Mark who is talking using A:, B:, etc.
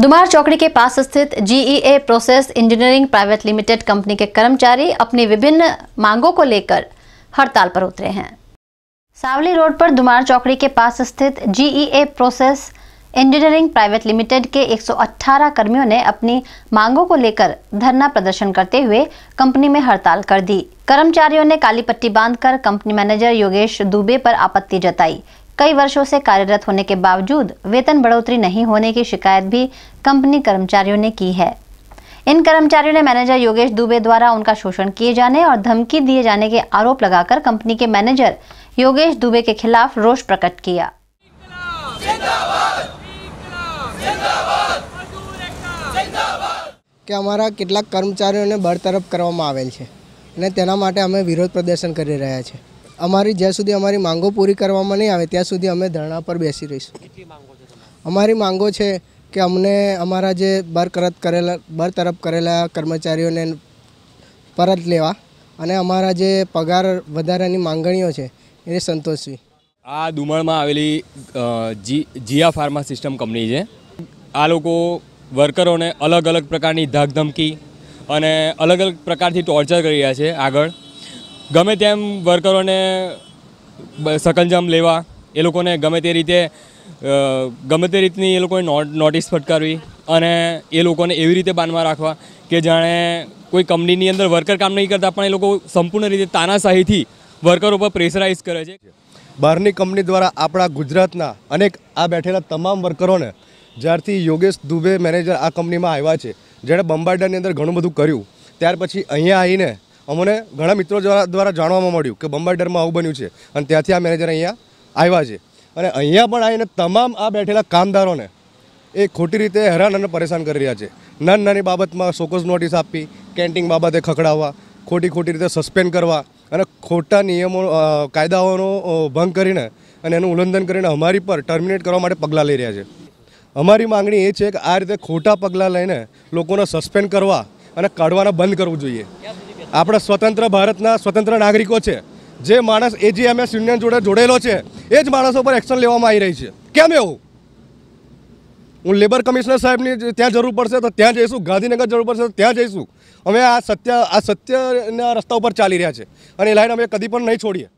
A: दुमार चौकड़ी के पास स्थित GEA process engineering private limited company के कर्मचारी अपनी विभिन्न मांगों को लेकर हड़ताल पर उतरे हैं सावली रोड पर दुमार चौकड़ी के पास स्थित GEA process engineering private limited के 118 कर्मियों ने अपनी मांगों को लेकर धरना प्रदर्शन करते हुए कंपनी में हड़ताल कर दी कर्मचारियों ने काली पट्टी बांधकर कंपनी मैनेजर योगेश दुबे पर आपत्ति जताई कई वर्षों से कार्यरत होने के बावजूद वेतन बढ़ोतरी नहीं होने की शिकायत भी कंपनी कर्मचारियों ने की है इन कर्मचारियों ने मैनेजर योगेश दुबे द्वारा उनका शोषण किए जाने और धमकी दिए जाने के आरोप लगाकर कंपनी के मैनेजर योगेश दुबे के खिलाफ रोष प्रकट किया
B: કે અમારા કેટલાક કર્મચારીઓને બરતરફ કરવામાં આવેલ છે અને તેના માટે અમે વિરોધ પ્રદર્શન કરી રહ્યા છીએ અમારી જ્યાં સુધી અમારી માંગો પૂરી કરવામાં નહીં આવે ત્યાં સુધી અમે ધરણા પર બેસી રહીશું અમારી માંગો છે કે અમને અમારા જે બરકરત કરેલા બરતરફ કરેલા કર્મચારીઓને પરત લેવા અને અમારા જે પગાર વધારાની માંગણીઓ છે એ સંતોષવી
C: આ દુમણમાં આવેલી G GEA pharma system company છે આ લોકો વર્કરોને અલગ અલગ પ્રકારની ધાકધમકી અને અલગ અલગ પ્રકારથી ટોર્ચર કરી રહ્યા છે આગળ ગમે તેમ વર્કરોને સકંજામ લેવા એ લોકોને ગમે તે રીતે ગમે તે રીતની એ લોકોને નોટિસ ફટકારવી અને એ લોકોને એવી રીતે બાનમાં રાખવા કે જાણે કોઈ કંપનીની અંદર વર્કર કામ નહીં કરતા પણ એ લોકો સંપૂર્ણ રીતે તાનાશાહીથી વર્કરો ઉપર પ્રેશરાઇઝ કરે છે
D: બહારની કંપની દ્વારા આપણા ગુજરાતના અનેક આ બેઠેલા તમામ વર્કરોને જ્યારથી યોગેશ દુબે મેનેજર આ કંપનીમાં આવ્યા છે જેણે બંબાર્ડરની અંદર ઘણું બધું કર્યું ત્યાર પછી અહીંયા આવીને અમને ઘણા મિત્રો દ્વારા જાણવામાં મળ્યું કે બંબાઈડરમાં આવું બન્યું છે અને ત્યાંથી આ મેનેજર અહીંયા આવ્યા છે અને અહીંયા પણ આવીને તમામ આ બેઠેલા કામદારોને એ ખોટી રીતે હેરાન અને પરેશાન કરી રહ્યા છે નાની નાની બાબતમાં સોકસ નોટિસ આપી કેન્ટીન બાબતે ખખડાવવા ખોટી ખોટી રીતે સસ્પેન્ડ કરવા અને ખોટા નિયમો કાયદાઓનો ભંગ કરીને અને એનું ઉલ્લંઘન કરીને અમારી પર ટર્મિનેટ કરવા માટે પગલાં લઈ રહ્યા છે અમારી માગણી એ છે કે આ રીતે ખોટા પગલાં લઈને લોકોને સસ્પેન્ડ કરવા અને કાઢવાના બંધ કરવું જોઈએ આપણા સ્વતંત્ર ભારતના સ્વતંત્ર નાગરિકો છે જે માણસ એજીએમએસ યુનિયન જોડે જોડેલો છે એ જ માણસો પર એક્શન લેવામાં આવી રહી છે કેમ એવું હું લેબર કમિશનર સાહેબની ત્યાં જરૂર પડશે તો ત્યાં જઈશું ગાંધીનગર જરૂર પડશે તો ત્યાં જઈશું અમે આ સત્ય આ સત્યના રસ્તા ઉપર ચાલી રહ્યા છે અને એ લાઈન અમે કદી પણ નહીં છોડીએ